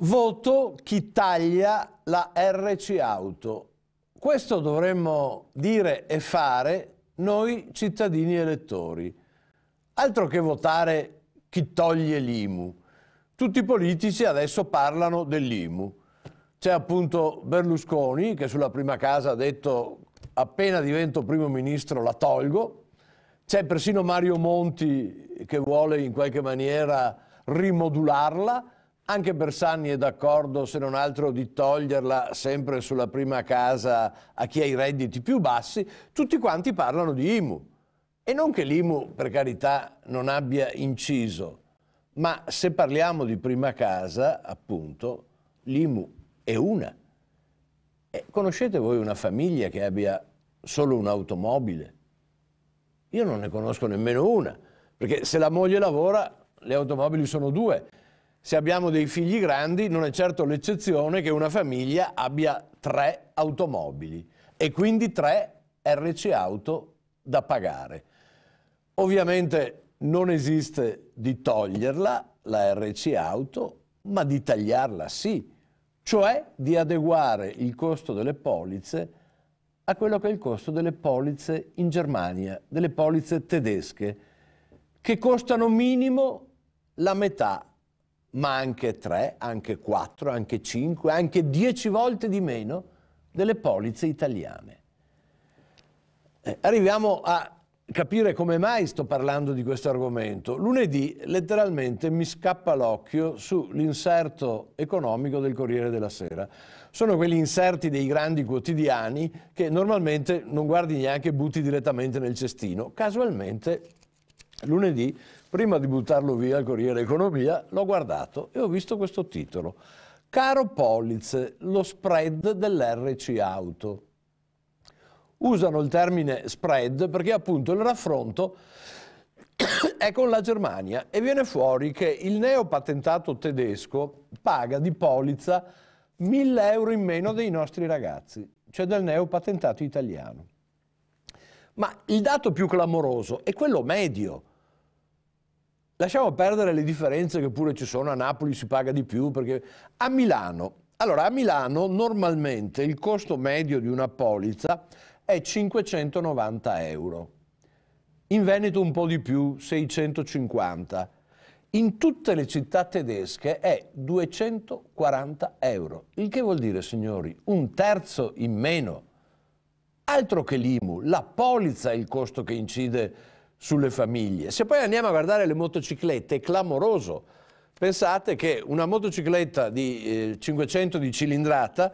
Voto chi taglia la RC Auto. Questo dovremmo dire e fare noi cittadini elettori. Altro che votare chi toglie l'IMU. Tutti i politici adesso parlano dell'IMU. C'è appunto Berlusconi che sulla prima casa ha detto appena divento primo ministro la tolgo. C'è persino Mario Monti che vuole in qualche maniera rimodularla anche Bersani è d'accordo, se non altro, di toglierla sempre sulla prima casa a chi ha i redditi più bassi. Tutti quanti parlano di IMU. E non che l'IMU, per carità, non abbia inciso, ma se parliamo di prima casa, appunto, l'IMU è una. E eh, conoscete voi una famiglia che abbia solo un'automobile? Io non ne conosco nemmeno una, perché se la moglie lavora, le automobili sono due se abbiamo dei figli grandi non è certo l'eccezione che una famiglia abbia tre automobili e quindi tre RC auto da pagare. Ovviamente non esiste di toglierla la RC auto, ma di tagliarla sì, cioè di adeguare il costo delle polizze a quello che è il costo delle polizze in Germania, delle polizze tedesche, che costano minimo la metà ma anche 3, anche 4, anche 5, anche 10 volte di meno delle polizze italiane. Eh, arriviamo a capire come mai sto parlando di questo argomento. Lunedì letteralmente mi scappa l'occhio sull'inserto economico del Corriere della Sera. Sono quegli inserti dei grandi quotidiani che normalmente non guardi neanche, e butti direttamente nel cestino. Casualmente lunedì prima di buttarlo via al Corriere Economia, l'ho guardato e ho visto questo titolo. Caro Poliz, lo spread dell'RC Auto. Usano il termine spread perché appunto il raffronto è con la Germania e viene fuori che il neopatentato tedesco paga di polizza 1000 euro in meno dei nostri ragazzi, cioè del neopatentato italiano. Ma il dato più clamoroso è quello medio, Lasciamo perdere le differenze che pure ci sono, a Napoli si paga di più, perché a Milano, allora a Milano normalmente il costo medio di una polizza è 590 euro, in Veneto un po' di più, 650, in tutte le città tedesche è 240 euro, il che vuol dire signori un terzo in meno. Altro che l'IMU, la polizza è il costo che incide sulle famiglie. Se poi andiamo a guardare le motociclette è clamoroso. Pensate che una motocicletta di eh, 500 di cilindrata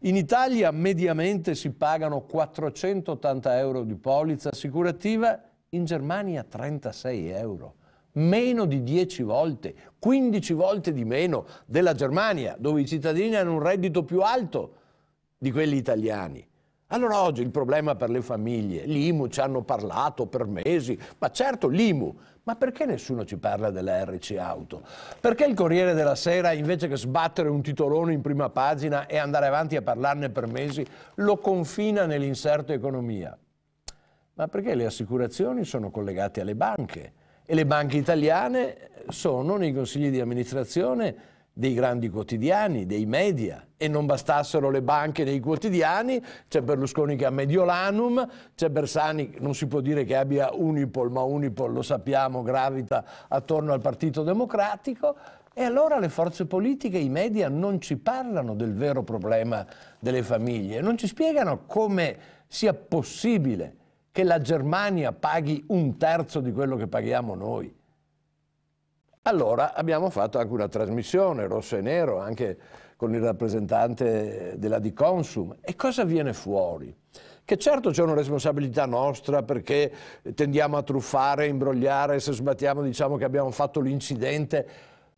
in Italia mediamente si pagano 480 euro di polizza assicurativa, in Germania 36 euro meno di 10 volte, 15 volte di meno della Germania, dove i cittadini hanno un reddito più alto di quelli italiani. Allora oggi il problema per le famiglie, l'IMU ci hanno parlato per mesi, ma certo l'IMU, ma perché nessuno ci parla della RC Auto? Perché il Corriere della Sera, invece che sbattere un titolone in prima pagina e andare avanti a parlarne per mesi, lo confina nell'inserto economia? Ma perché le assicurazioni sono collegate alle banche e le banche italiane sono nei consigli di amministrazione dei grandi quotidiani, dei media e non bastassero le banche dei quotidiani, c'è Berlusconi che ha Mediolanum, c'è Bersani, non si può dire che abbia Unipol, ma Unipol lo sappiamo gravita attorno al Partito Democratico e allora le forze politiche, i media non ci parlano del vero problema delle famiglie, non ci spiegano come sia possibile che la Germania paghi un terzo di quello che paghiamo noi. Allora abbiamo fatto anche una trasmissione rosso e nero, anche con il rappresentante della Consum. E cosa viene fuori? Che certo c'è una responsabilità nostra perché tendiamo a truffare, a imbrogliare, se sbattiamo diciamo che abbiamo fatto l'incidente,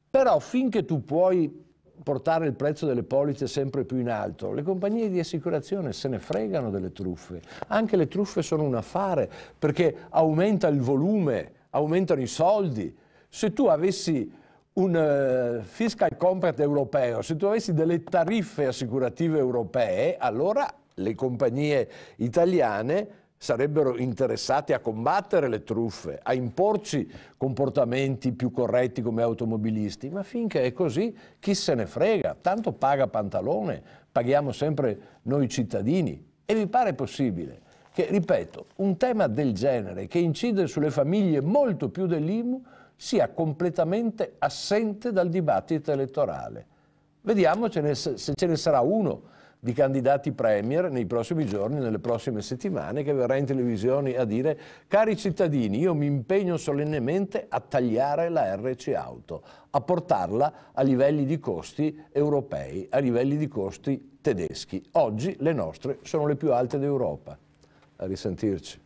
però finché tu puoi portare il prezzo delle polizze sempre più in alto. Le compagnie di assicurazione se ne fregano delle truffe. Anche le truffe sono un affare perché aumenta il volume, aumentano i soldi se tu avessi un eh, fiscal compact europeo, se tu avessi delle tariffe assicurative europee, allora le compagnie italiane sarebbero interessate a combattere le truffe, a imporci comportamenti più corretti come automobilisti, ma finché è così chi se ne frega, tanto paga pantalone, paghiamo sempre noi cittadini e vi pare possibile che, ripeto, un tema del genere che incide sulle famiglie molto più dell'IMU sia completamente assente dal dibattito elettorale. Vediamo se ce ne sarà uno di candidati premier nei prossimi giorni, nelle prossime settimane, che verrà in televisione a dire cari cittadini, io mi impegno solennemente a tagliare la RC Auto, a portarla a livelli di costi europei, a livelli di costi tedeschi. Oggi le nostre sono le più alte d'Europa. A risentirci.